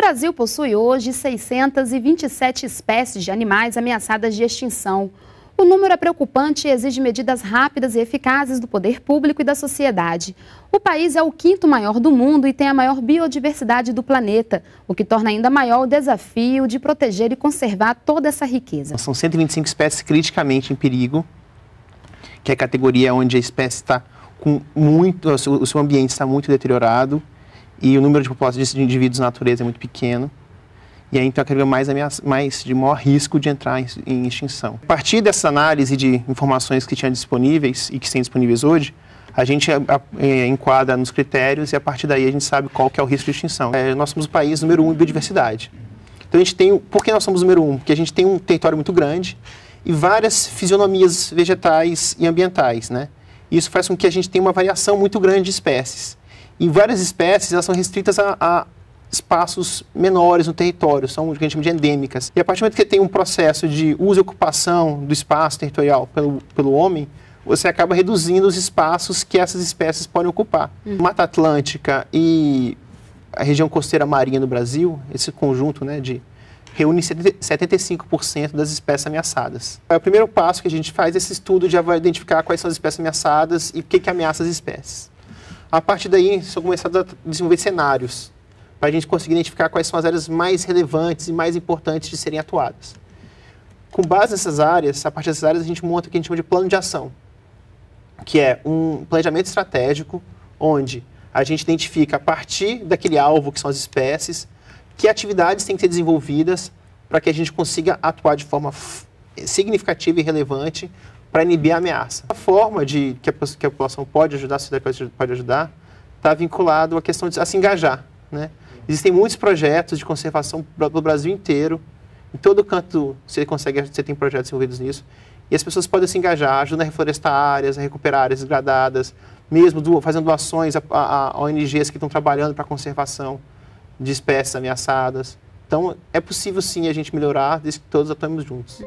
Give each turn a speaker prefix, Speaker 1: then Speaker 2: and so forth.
Speaker 1: Brasil possui hoje 627 espécies de animais ameaçadas de extinção. O número é preocupante e exige medidas rápidas e eficazes do poder público e da sociedade. O país é o quinto maior do mundo e tem a maior biodiversidade do planeta, o que torna ainda maior o desafio de proteger e conservar toda essa riqueza.
Speaker 2: São 125 espécies criticamente em perigo, que é a categoria onde a espécie está com muito, o seu ambiente está muito deteriorado e o número de populações de indivíduos na natureza é muito pequeno. E aí, então, é a categoria mais, mais de maior risco de entrar em, extinção. A partir dessa análise de informações que tinham disponíveis e que estão disponíveis hoje, a gente é, enquadra nos critérios e a partir daí a gente sabe qual que é o risco de extinção. É, nós somos o país número um em biodiversidade. Então a gente tem, por que nós somos o número um? Porque a gente tem um território muito grande e várias fisionomias vegetais e ambientais, né? Isso faz com que a gente tenha uma variação muito grande de espécies. Em várias espécies, elas são restritas a, a espaços menores no território, são o que a gente chama de endêmicas. E a partir do momento que tem um processo de uso e ocupação do espaço territorial pelo, pelo homem, você acaba reduzindo os espaços que essas espécies podem ocupar. Hum. Mata Atlântica e a região costeira marinha do Brasil, esse conjunto né, de reúne 75% das espécies ameaçadas. É o primeiro passo que a gente faz esse estudo já vai identificar quais são as espécies ameaçadas e o que, que ameaça as espécies. A partir daí, são começados a desenvolver cenários para a gente conseguir identificar quais são as áreas mais relevantes e mais importantes de serem atuadas. Com base nessas áreas, a partir dessas áreas, a gente monta o que a gente chama de plano de ação, que é um planejamento estratégico onde a gente identifica a partir daquele alvo que são as espécies, que atividades têm que ser desenvolvidas para que a gente consiga atuar de forma significativa e relevante para inibir a ameaça. A forma de que a, que a população pode ajudar, a sociedade pode ajudar, está vinculado à questão de a se engajar. Né? Existem muitos projetos de conservação pelo Brasil inteiro. Em todo canto você consegue, você tem projetos envolvidos nisso. E as pessoas podem se engajar, ajudar a reflorestar áreas, a recuperar áreas degradadas, mesmo do, fazendo doações a, a, a ONGs que estão trabalhando para a conservação de espécies ameaçadas. Então, é possível sim a gente melhorar desde que todos atuemos juntos.